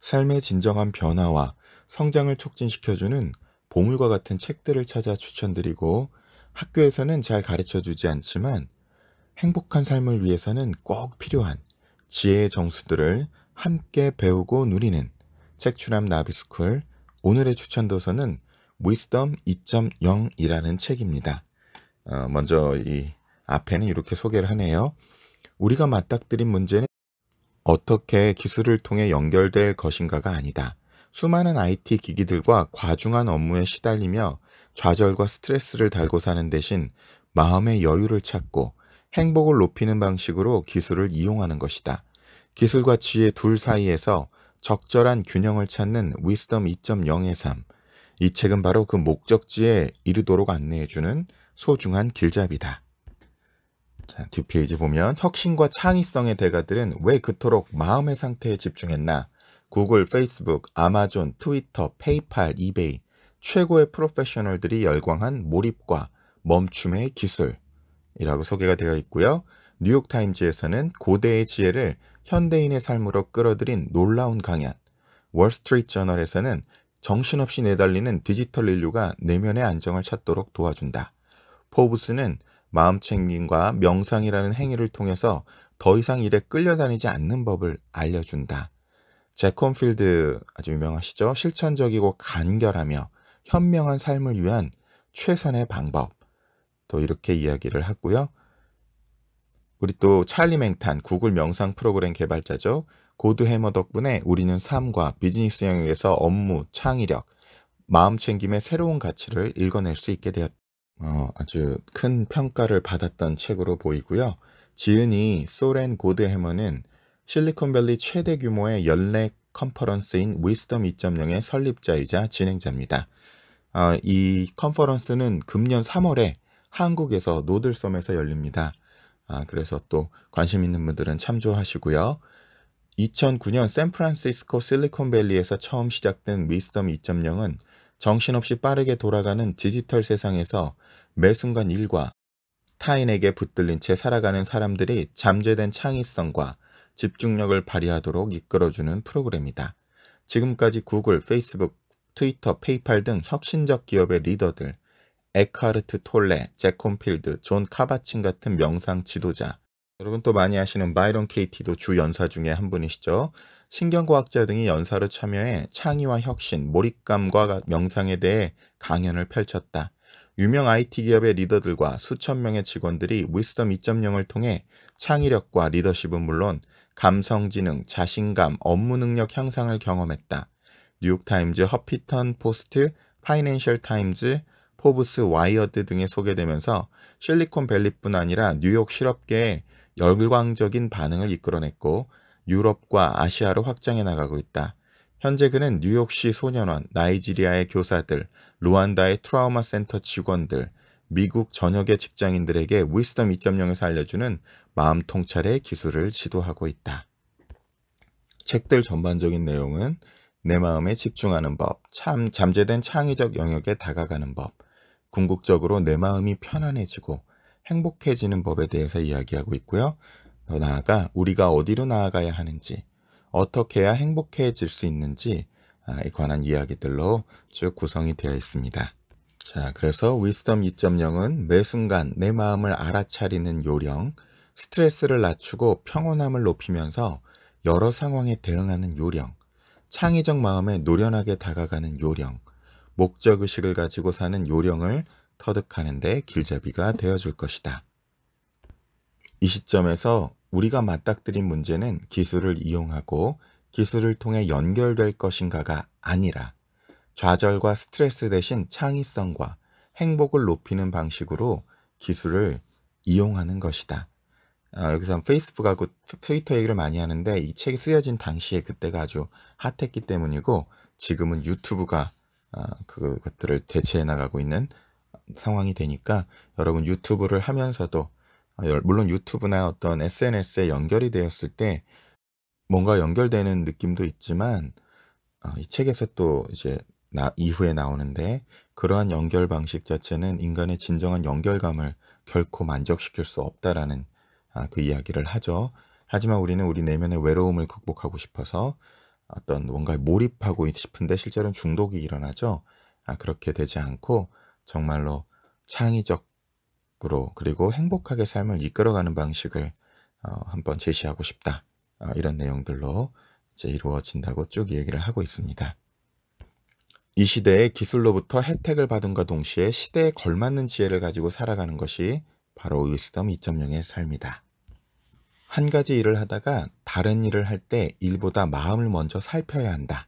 삶의 진정한 변화와 성장을 촉진시켜주는 보물과 같은 책들을 찾아 추천드리고 학교에서는 잘 가르쳐 주지 않지만 행복한 삶을 위해서는 꼭 필요한 지혜의 정수들을 함께 배우고 누리는 책출남 나비스쿨 오늘의 추천 도서는 Wisdom 2.0이라는 책입니다. 어, 먼저 이 앞에는 이렇게 소개를 하네요. 우리가 맞닥뜨린 문제는 어떻게 기술을 통해 연결될 것인가가 아니다. 수많은 IT 기기들과 과중한 업무에 시달리며 좌절과 스트레스를 달고 사는 대신 마음의 여유를 찾고 행복을 높이는 방식으로 기술을 이용하는 것이다. 기술과 지혜 둘 사이에서 적절한 균형을 찾는 Wisdom 2.0의 삶. 이 책은 바로 그 목적지에 이르도록 안내해주는 소중한 길잡이다. 자, 뒷페이지 보면 혁신과 창의성의 대가들은 왜 그토록 마음의 상태에 집중했나? 구글, 페이스북, 아마존, 트위터, 페이팔, 이베이 최고의 프로페셔널들이 열광한 몰입과 멈춤의 기술이라고 소개가 되어 있고요. 뉴욕타임즈에서는 고대의 지혜를 현대인의 삶으로 끌어들인 놀라운 강연, 월스트리트저널에서는 정신없이 내달리는 디지털 인류가 내면의 안정을 찾도록 도와준다. 포브스는 마음 챙김과 명상이라는 행위를 통해서 더 이상 일에 끌려다니지 않는 법을 알려준다. 제콘필드 아주 유명하시죠? 실천적이고 간결하며 현명한 삶을 위한 최선의 방법. 또 이렇게 이야기를 하고요. 우리 또 찰리 맹탄 구글 명상 프로그램 개발자죠. 고드 해머 덕분에 우리는 삶과 비즈니스 영역에서 업무, 창의력, 마음 챙김의 새로운 가치를 읽어낼 수 있게 되었다. 어, 아주 큰 평가를 받았던 책으로 보이고요. 지은이 소렌 고드해머는 실리콘밸리 최대 규모의 연례 컨퍼런스인 위스덤 2.0의 설립자이자 진행자입니다. 어, 이 컨퍼런스는 금년 3월에 한국에서 노들섬에서 열립니다. 아, 그래서 또 관심 있는 분들은 참조하시고요. 2009년 샌프란시스코 실리콘밸리에서 처음 시작된 위스덤 2.0은 정신없이 빠르게 돌아가는 디지털 세상에서 매 순간 일과 타인에게 붙들린 채 살아가는 사람들이 잠재된 창의성과 집중력을 발휘하도록 이끌어주는 프로그램이다. 지금까지 구글, 페이스북, 트위터, 페이팔 등 혁신적 기업의 리더들, 에카르트 톨레, 잭 홈필드, 존 카바친 같은 명상 지도자, 여러분 또 많이 아시는 바이런 케이티도 주 연사 중에 한 분이시죠. 신경과학자 등이 연사로 참여해 창의와 혁신, 몰입감과 명상에 대해 강연을 펼쳤다. 유명 IT 기업의 리더들과 수천 명의 직원들이 위스덤 2.0을 통해 창의력과 리더십은 물론 감성 지능, 자신감, 업무 능력 향상을 경험했다. 뉴욕타임즈, 허피턴 포스트, 파이낸셜 타임즈, 포브스, 와이어드 등에 소개되면서 실리콘밸리뿐 아니라 뉴욕 실업계에 열광적인 반응을 이끌어냈고 유럽과 아시아로 확장해 나가고 있다. 현재 그는 뉴욕시 소년원, 나이지리아의 교사들, 루안다의 트라우마 센터 직원들, 미국 전역의 직장인들에게 위스덤 2.0에서 알려주는 마음 통찰의 기술을 지도하고 있다. 책들 전반적인 내용은 내 마음에 집중하는 법, 참 잠재된 창의적 영역에 다가가는 법, 궁극적으로 내 마음이 편안해지고 행복해지는 법에 대해서 이야기하고 있고요. 더 나아가 우리가 어디로 나아가야 하는지, 어떻게 해야 행복해질 수 있는지에 아, 관한 이야기들로 쭉 구성이 되어 있습니다. 자, 그래서 위스덤 2.0은 매 순간 내 마음을 알아차리는 요령, 스트레스를 낮추고 평온함을 높이면서 여러 상황에 대응하는 요령, 창의적 마음에 노련하게 다가가는 요령, 목적의식을 가지고 사는 요령을 터득하는 데 길잡이가 되어줄 것이다. 이 시점에서 우리가 맞닥뜨린 문제는 기술을 이용하고 기술을 통해 연결될 것인가가 아니라 좌절과 스트레스 대신 창의성과 행복을 높이는 방식으로 기술을 이용하는 것이다. 아, 여기서 페이스북하고 트위터 얘기를 많이 하는데 이 책이 쓰여진 당시에 그때가 아주 핫했기 때문이고 지금은 유튜브가 아, 그것들을 대체해 나가고 있는 상황이 되니까 여러분 유튜브를 하면서도 아, 물론 유튜브나 어떤 SNS에 연결이 되었을 때 뭔가 연결되는 느낌도 있지만 아, 이 책에서 또 이제 나, 이후에 나오는데 그러한 연결 방식 자체는 인간의 진정한 연결감을 결코 만족시킬 수 없다라는 그 이야기를 하죠. 하지만 우리는 우리 내면의 외로움을 극복하고 싶어서 어떤 뭔가에 몰입하고 싶은데 실제로는 중독이 일어나죠. 아, 그렇게 되지 않고 정말로 창의적으로 그리고 행복하게 삶을 이끌어가는 방식을 어, 한번 제시하고 싶다. 어, 이런 내용들로 이제 이루어진다고 쭉 얘기를 하고 있습니다. 이 시대의 기술로부터 혜택을 받은과 동시에 시대에 걸맞는 지혜를 가지고 살아가는 것이 바로 위스덤 2.0의 삶이다. 한 가지 일을 하다가 다른 일을 할 때 일보다 마음을 먼저 살펴야 한다.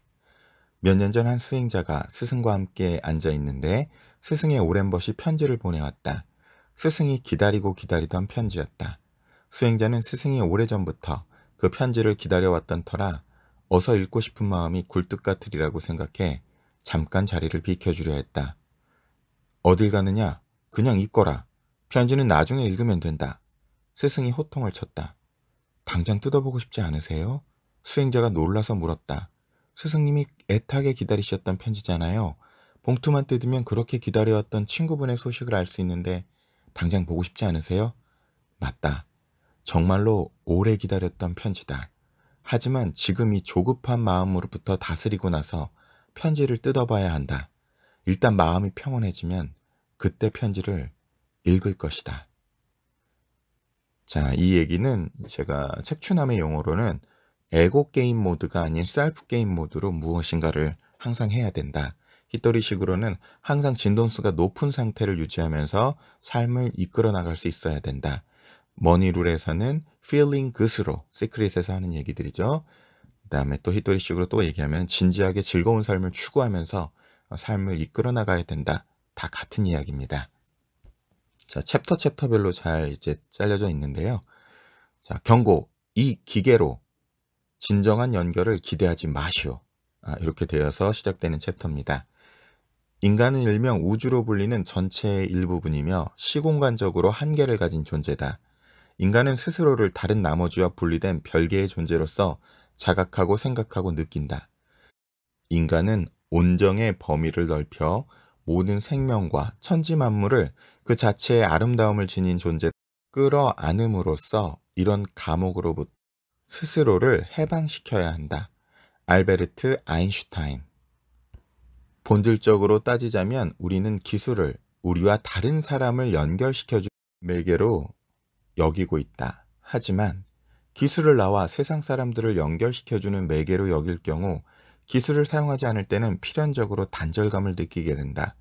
몇 년 전 한 수행자가 스승과 함께 앉아 있는데 스승의 오랜 벗이 편지를 보내왔다. 스승이 기다리고 기다리던 편지였다. 수행자는 스승이 오래전부터 그 편지를 기다려왔던 터라 어서 읽고 싶은 마음이 굴뚝 같으리라고 생각해 잠깐 자리를 비켜주려 했다. 어딜 가느냐? 그냥 읽거라. 편지는 나중에 읽으면 된다. 스승이 호통을 쳤다. 당장 뜯어보고 싶지 않으세요? 수행자가 놀라서 물었다. 스승님이 애타게 기다리셨던 편지잖아요. 봉투만 뜯으면 그렇게 기다려왔던 친구분의 소식을 알 수 있는데 당장 보고 싶지 않으세요? 맞다. 정말로 오래 기다렸던 편지다. 하지만 지금 이 조급한 마음으로부터 다스리고 나서 편지를 뜯어봐야 한다. 일단 마음이 평온해지면 그때 편지를 읽을 것이다. 자, 이 얘기는 제가 책추남의 용어로는 에고 게임 모드가 아닌 셀프 게임 모드로 무엇인가를 항상 해야 된다. 히토리식으로는 항상 진동수가 높은 상태를 유지하면서 삶을 이끌어 나갈 수 있어야 된다. 머니룰에서는 feeling good으로 시크릿에서 하는 얘기들이죠. 그 다음에 또 히토리식으로 또 얘기하면 진지하게 즐거운 삶을 추구하면서 삶을 이끌어 나가야 된다. 다 같은 이야기입니다. 자, 챕터 챕터별로 잘 이제 잘려져 있는데요. 자, 경고. 이 기계로 진정한 연결을 기대하지 마시오. 아, 이렇게 되어서 시작되는 챕터입니다. 인간은 일명 우주로 불리는 전체의 일부분이며 시공간적으로 한계를 가진 존재다. 인간은 스스로를 다른 나머지와 분리된 별개의 존재로서 자각하고 생각하고 느낀다. 인간은 온정의 범위를 넓혀 모든 생명과 천지 만물을 그 자체의 아름다움을 지닌 존재를 끌어안음으로써 이런 감옥으로부터 스스로를 해방시켜야 한다. 알베르트 아인슈타인 본질적으로 따지자면 우리는 기술을 우리와 다른 사람을 연결시켜줄 매개로 여기고 있다. 하지만 기술을 나와 세상 사람들을 연결시켜주는 매개로 여길 경우 기술을 사용하지 않을 때는 필연적으로 단절감을 느끼게 된다.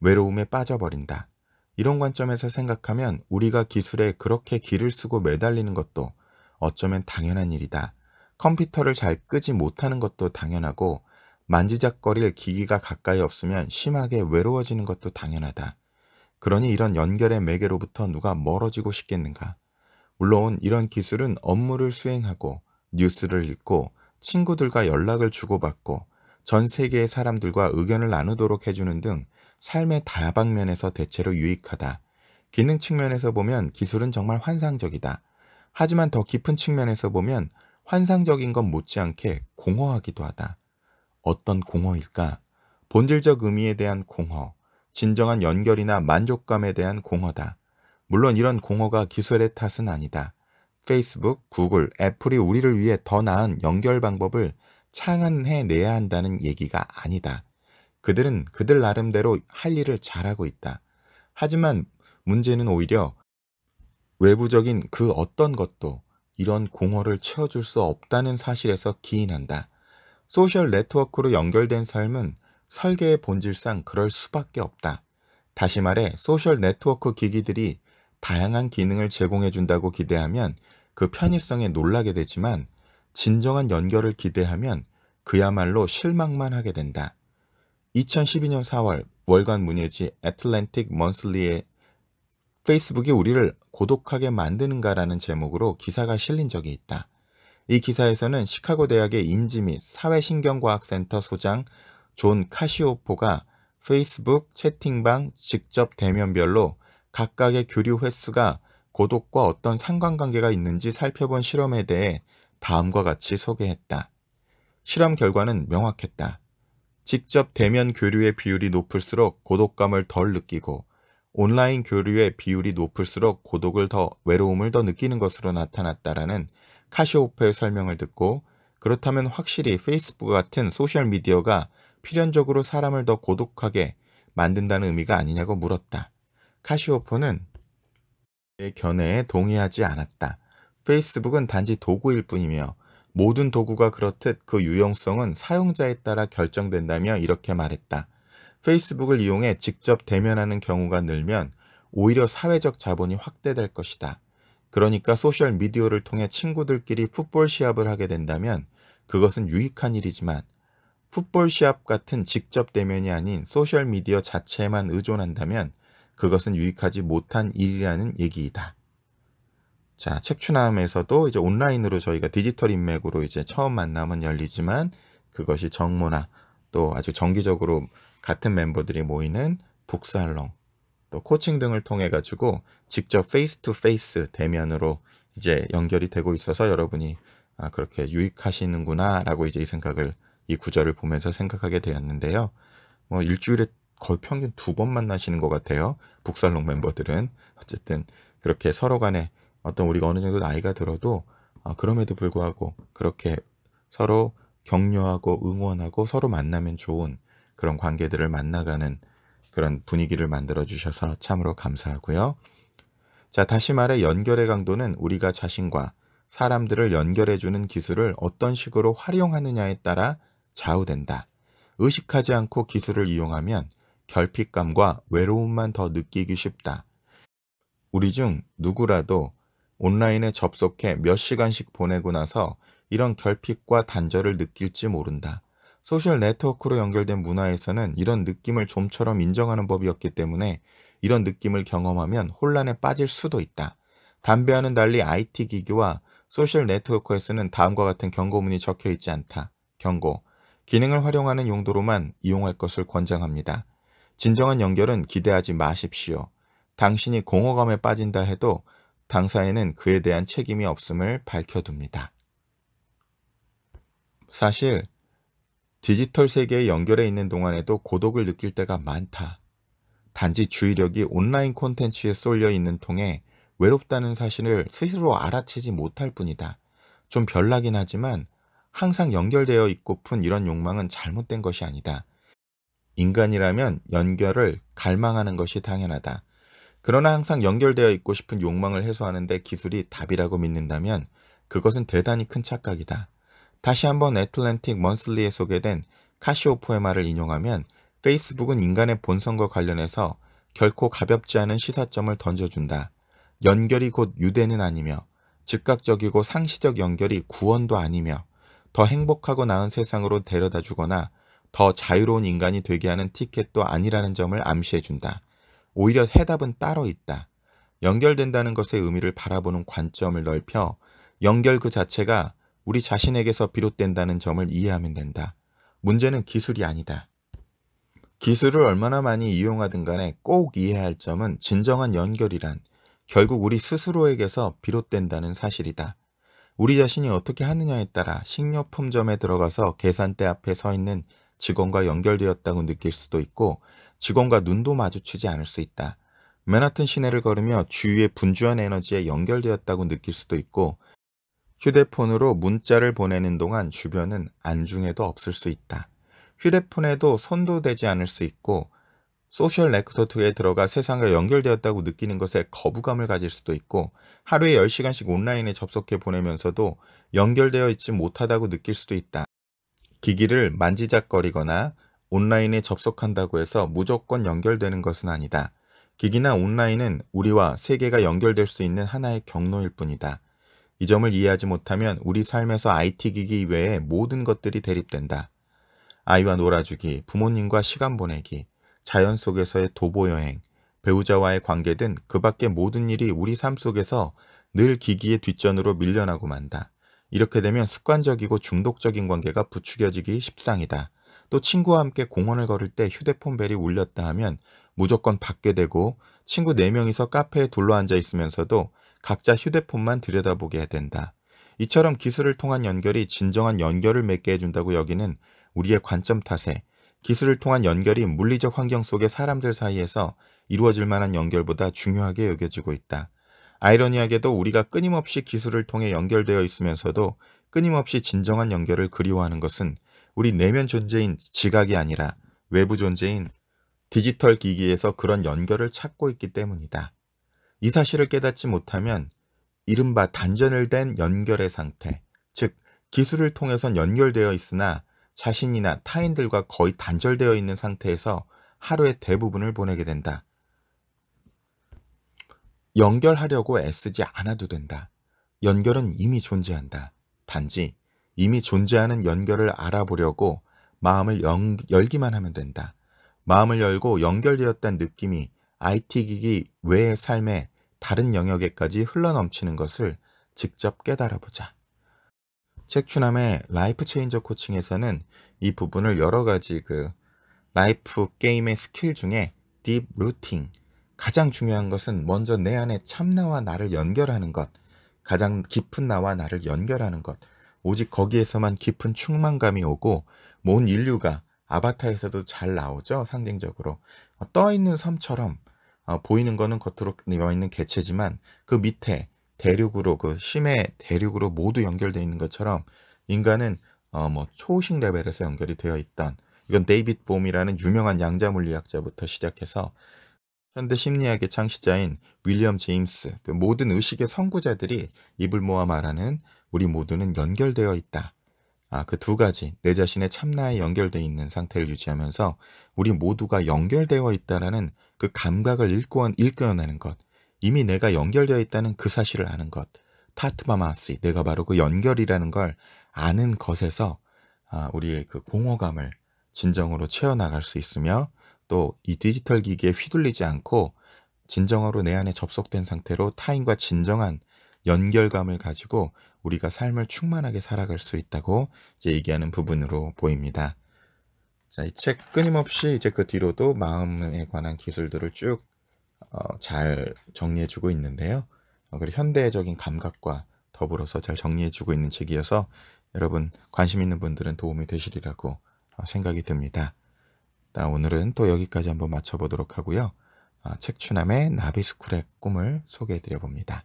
외로움에 빠져버린다. 이런 관점에서 생각하면 우리가 기술에 그렇게 기를 쓰고 매달리는 것도 어쩌면 당연한 일이다. 컴퓨터를 잘 끄지 못하는 것도 당연하고 만지작거릴 기기가 가까이 없으면 심하게 외로워지는 것도 당연하다. 그러니 이런 연결의 매개로부터 누가 멀어지고 싶겠는가? 물론 이런 기술은 업무를 수행하고 뉴스를 읽고 친구들과 연락을 주고받고 전 세계의 사람들과 의견을 나누도록 해주는 등 삶의 다방면에서 대체로 유익하다. 기능 측면에서 보면 기술은 정말 환상적이다. 하지만 더 깊은 측면에서 보면 환상적인 건 못지않게 공허하기도 하다. 어떤 공허일까? 본질적 의미에 대한 공허, 진정한 연결이나 만족감에 대한 공허다. 물론 이런 공허가 기술의 탓은 아니다. 페이스북, 구글, 애플이 우리를 위해 더 나은 연결 방법을 창안해 내야 한다는 얘기가 아니다. 그들은 그들 나름대로 할 일을 잘하고 있다. 하지만 문제는 오히려 외부적인 그 어떤 것도 이런 공허를 채워줄 수 없다는 사실에서 기인한다. 소셜 네트워크로 연결된 삶은 설계의 본질상 그럴 수밖에 없다. 다시 말해 소셜 네트워크 기기들이 다양한 기능을 제공해 준다고 기대하면 그 편의성에 놀라게 되지만 진정한 연결을 기대하면 그야말로 실망만 하게 된다. 2012년 4월 월간 문예지 애틀랜틱 먼슬리에 페이스북이 우리를 고독하게 만드는가라는 제목으로 기사가 실린 적이 있다. 이 기사에서는 시카고 대학의 인지 및 사회신경과학센터 소장 존 카시오포가 페이스북 채팅방 직접 대면별로 각각의 교류 횟수가 고독과 어떤 상관관계가 있는지 살펴본 실험에 대해 다음과 같이 소개했다. 실험 결과는 명확했다. 직접 대면 교류의 비율이 높을수록 고독감을 덜 느끼고 온라인 교류의 비율이 높을수록 고독을 더 외로움을 더 느끼는 것으로 나타났다라는 카시오페의 설명을 듣고 그렇다면 확실히 페이스북 같은 소셜 미디어가 필연적으로 사람을 더 고독하게 만든다는 의미가 아니냐고 물었다. 카시오포는 내 견해에 동의하지 않았다. 페이스북은 단지 도구일 뿐이며 모든 도구가 그렇듯 그 유용성은 사용자에 따라 결정된다며 이렇게 말했다. 페이스북을 이용해 직접 대면하는 경우가 늘면 오히려 사회적 자본이 확대될 것이다. 그러니까 소셜 미디어를 통해 친구들끼리 풋볼 시합을 하게 된다면 그것은 유익한 일이지만 풋볼 시합 같은 직접 대면이 아닌 소셜 미디어 자체에만 의존한다면 그것은 유익하지 못한 일이라는 얘기이다. 자, 책추남에서도 이제 온라인으로 저희가 디지털 인맥으로 이제 처음 만남은 열리지만 그것이 정모나 또 아주 정기적으로 같은 멤버들이 모이는 북살롱 또 코칭 등을 통해 가지고 직접 페이스 투 페이스 대면으로 이제 연결이 되고 있어서 여러분이 아 그렇게 유익하시는구나라고 이제 이 생각을 이 구절을 보면서 생각하게 되었는데요. 뭐 일주일에 거의 평균 두 번 만나시는 것 같아요. 북살롱 멤버들은 어쨌든 그렇게 서로 간에 어떤 우리가 어느 정도 나이가 들어도 어, 그럼에도 불구하고 그렇게 서로 격려하고 응원하고 서로 만나면 좋은 그런 관계들을 만나가는 그런 분위기를 만들어 주셔서 참으로 감사하고요. 자, 다시 말해 연결의 강도는 우리가 자신과 사람들을 연결해 주는 기술을 어떤 식으로 활용하느냐에 따라 좌우된다. 의식하지 않고 기술을 이용하면 결핍감과 외로움만 더 느끼기 쉽다. 우리 중 누구라도 온라인에 접속해 몇 시간씩 보내고 나서 이런 결핍과 단절을 느낄지 모른다. 소셜 네트워크로 연결된 문화에서는 이런 느낌을 좀처럼 인정하는 법이었기 때문에 이런 느낌을 경험하면 혼란에 빠질 수도 있다. 담배와는 달리 IT 기기와 소셜 네트워크에서는 다음과 같은 경고문이 적혀 있지 않다. 경고. 기능을 활용하는 용도로만 이용할 것을 권장합니다. 진정한 연결은 기대하지 마십시오. 당신이 공허감에 빠진다 해도 당사에는 그에 대한 책임이 없음을 밝혀둡니다. 사실 디지털 세계에 연결해 있는 동안에도 고독을 느낄 때가 많다. 단지 주의력이 온라인 콘텐츠에 쏠려 있는 통에 외롭다는 사실을 스스로 알아채지 못할 뿐이다. 좀 별나긴 하지만 항상 연결되어 있고픈 이런 욕망은 잘못된 것이 아니다. 인간이라면 연결을 갈망하는 것이 당연하다. 그러나 항상 연결되어 있고 싶은 욕망을 해소하는데 기술이 답이라고 믿는다면 그것은 대단히 큰 착각이다. 다시 한번 애틀랜틱 먼슬리에 소개된 카시오포의 말을 인용하면 페이스북은 인간의 본성과 관련해서 결코 가볍지 않은 시사점을 던져준다. 연결이 곧 유대는 아니며 즉각적이고 상시적 연결이 구원도 아니며 더 행복하고 나은 세상으로 데려다 주거나 더 자유로운 인간이 되게 하는 티켓도 아니라는 점을 암시해준다. 오히려 해답은 따로 있다. 연결된다는 것의 의미를 바라보는 관점을 넓혀 연결 그 자체가 우리 자신에게서 비롯된다는 점을 이해하면 된다. 문제는 기술이 아니다. 기술을 얼마나 많이 이용하든 간에 꼭 이해할 점은 진정한 연결이란 결국 우리 스스로에게서 비롯된다는 사실이다. 우리 자신이 어떻게 하느냐에 따라 식료품점에 들어가서 계산대 앞에 서 있는 직원과 연결되었다고 느낄 수도 있고 직원과 눈도 마주치지 않을 수 있다. 맨하튼 시내를 걸으며 주위의 분주한 에너지에 연결되었다고 느낄 수도 있고 휴대폰으로 문자를 보내는 동안 주변은 안중에도 없을 수 있다. 휴대폰에도 손도 대지 않을 수 있고 소셜 네트워크에 들어가 세상과 연결되었다고 느끼는 것에 거부감을 가질 수도 있고 하루에 10시간씩 온라인에 접속해 보내면서도 연결되어 있지 못하다고 느낄 수도 있다. 기기를 만지작거리거나 온라인에 접속한다고 해서 무조건 연결되는 것은 아니다. 기기나 온라인은 우리와 세계가 연결될 수 있는 하나의 경로일 뿐이다. 이 점을 이해하지 못하면 우리 삶에서 IT 기기 외에 모든 것들이 대립된다. 아이와 놀아주기, 부모님과 시간 보내기, 자연 속에서의 도보 여행, 배우자와의 관계 등 그 밖의 모든 일이 우리 삶 속에서 늘 기기의 뒷전으로 밀려나고 만다. 이렇게 되면 습관적이고 중독적인 관계가 부추겨지기 십상이다. 또 친구와 함께 공원을 걸을 때 휴대폰 벨이 울렸다 하면 무조건 받게 되고 친구 4명이서 카페에 둘러앉아 있으면서도 각자 휴대폰만 들여다보게 된다. 이처럼 기술을 통한 연결이 진정한 연결을 맺게 해준다고 여기는 우리의 관점 탓에 기술을 통한 연결이 물리적 환경 속의 사람들 사이에서 이루어질 만한 연결보다 중요하게 여겨지고 있다. 아이러니하게도 우리가 끊임없이 기술을 통해 연결되어 있으면서도 끊임없이 진정한 연결을 그리워하는 것은 우리 내면 존재인 지각이 아니라 외부 존재인 디지털 기기에서 그런 연결을 찾고 있기 때문이다. 이 사실을 깨닫지 못하면 이른바 단전을 된 연결의 상태, 즉 기술을 통해선 연결되어 있으나 자신이나 타인들과 거의 단절되어 있는 상태에서 하루의 대부분을 보내게 된다. 연결하려고 애쓰지 않아도 된다. 연결은 이미 존재한다. 단지 이미 존재하는 연결을 알아보려고 마음을 연, 열기만 하면 된다. 마음을 열고 연결되었다는 느낌이 IT기기 외의 삶의 다른 영역에까지 흘러넘치는 것을 직접 깨달아보자. 책추남의 라이프 체인저 코칭에서는 이 부분을 여러 가지 그 라이프 게임의 스킬 중에 딥 루팅, 가장 중요한 것은 먼저 내 안에 참나와 나를 연결하는 것, 가장 깊은 나와 나를 연결하는 것, 오직 거기에서만 깊은 충만감이 오고 온 인류가 아바타에서도 잘 나오죠. 상징적으로 어, 떠있는 섬처럼 어, 보이는 거는 겉으로 나와 있는 개체지만 그 밑에 대륙으로 그 심해 대륙으로 모두 연결되어 있는 것처럼 인간은 어, 뭐 초식 레벨에서 연결이 되어 있던 이건 데이빗 봄이라는 유명한 양자 물리학자부터 시작해서 현대 심리학의 창시자인 윌리엄 제임스 그 모든 의식의 선구자들이 입을 모아 말하는 우리 모두는 연결되어 있다. 아, 그 두 가지 내 자신의 참나에 연결되어 있는 상태를 유지하면서 우리 모두가 연결되어 있다라는 그 감각을 일권 일깨어내는 것, 이미 내가 연결되어 있다는 그 사실을 아는 것, 타트마마스 내가 바로 그 연결이라는 걸 아는 것에서 아, 우리의 그 공허감을 진정으로 채워나갈 수 있으며 또 이 디지털 기기에 휘둘리지 않고 진정으로 내 안에 접속된 상태로 타인과 진정한 연결감을 가지고 우리가 삶을 충만하게 살아갈 수 있다고 이제 얘기하는 부분으로 보입니다. 자, 이 책 끊임없이 이제 그 뒤로도 마음에 관한 기술들을 쭉잘 어, 정리해주고 있는데요. 어, 그리고 현대적인 감각과 더불어서 잘 정리해주고 있는 책이어서 여러분 관심 있는 분들은 도움이 되시리라고 어, 생각이 듭니다. 오늘은 또 여기까지 한번 마쳐보도록 하고요. 어, 책추남의 나비스쿨의 꿈을 소개해드려 봅니다.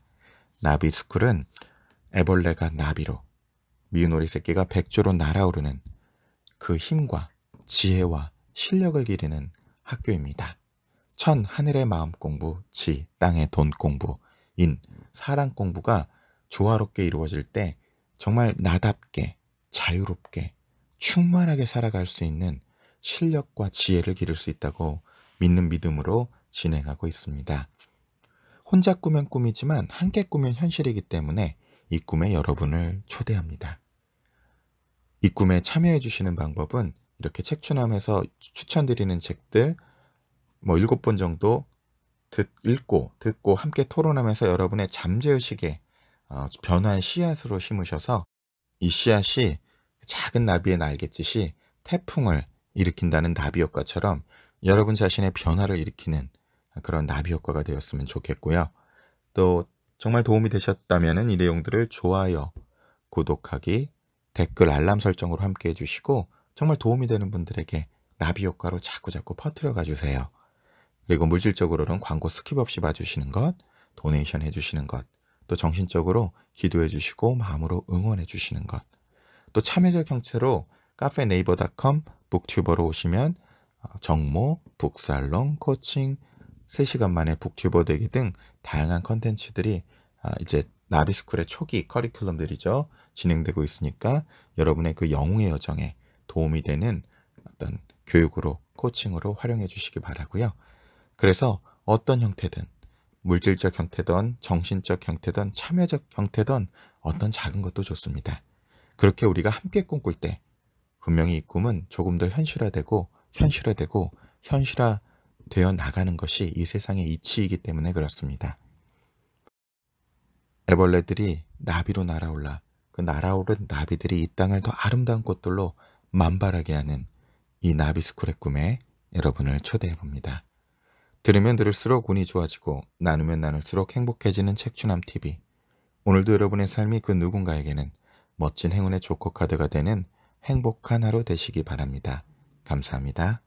나비스쿨은 애벌레가 나비로 미우노리 새끼가 백조로 날아오르는 그 힘과 지혜와 실력을 기리는 학교입니다. 천 하늘의 마음 공부, 지 땅의 돈 공부, 인 사랑 공부가 조화롭게 이루어질 때 정말 나답게 자유롭게 충만하게 살아갈 수 있는 실력과 지혜를 기를 수 있다고 믿는 믿음으로 진행하고 있습니다. 혼자 꾸면 꿈이지만 함께 꾸면 현실이기 때문에 이 꿈에 여러분을 초대합니다. 이 꿈에 참여해 주시는 방법은 이렇게 책추남에서 추천드리는 책들 뭐 일곱 권 정도 듣, 읽고 듣고 함께 토론하면서 여러분의 잠재의식에 어, 변화한 씨앗으로 심으셔서 이 씨앗이 작은 나비의 날갯짓이 태풍을 일으킨다는 나비 효과처럼 여러분 자신의 변화를 일으키는 그런 나비 효과가 되었으면 좋겠고요. 또 정말 도움이 되셨다면 이 내용들을 좋아요, 구독하기, 댓글 알람 설정으로 함께 해주시고 정말 도움이 되는 분들에게 나비 효과로 자꾸자꾸 퍼뜨려 가주세요. 그리고 물질적으로는 광고 스킵 없이 봐주시는 것, 도네이션 해주시는 것, 또 정신적으로 기도해 주시고 마음으로 응원해 주시는 것, 또 참여적 형태로 카페 네이버닷컴 북튜버로 오시면 어, 정모, 북살롱, 코칭, 3시간 만에 북튜버 되기 등 다양한 컨텐츠들이 아, 이제 나비스쿨의 초기 커리큘럼들이죠. 진행되고 있으니까 여러분의 그 영웅의 여정에 도움이 되는 어떤 교육으로 코칭으로 활용해 주시기 바라고요. 그래서 어떤 형태든 물질적 형태든 정신적 형태든 참여적 형태든 어떤 작은 것도 좋습니다. 그렇게 우리가 함께 꿈꿀 때 분명히 이 꿈은 조금 더 현실화되고 현실화되고 현실화 되어 나가는 것이 이 세상의 이치이기 때문에 그렇습니다. 애벌레들이 나비로 날아올라 그 날아오른 나비들이 이 땅을 더 아름다운 꽃들로 만발하게 하는 이 나비스쿨의 꿈에 여러분을 초대해 봅니다. 들으면 들을수록 운이 좋아지고 나누면 나눌수록 행복해지는 책추남 TV. 오늘도 여러분의 삶이 그 누군가에게는 멋진 행운의 조커 카드가 되는 행복한 하루 되시기 바랍니다. 감사합니다.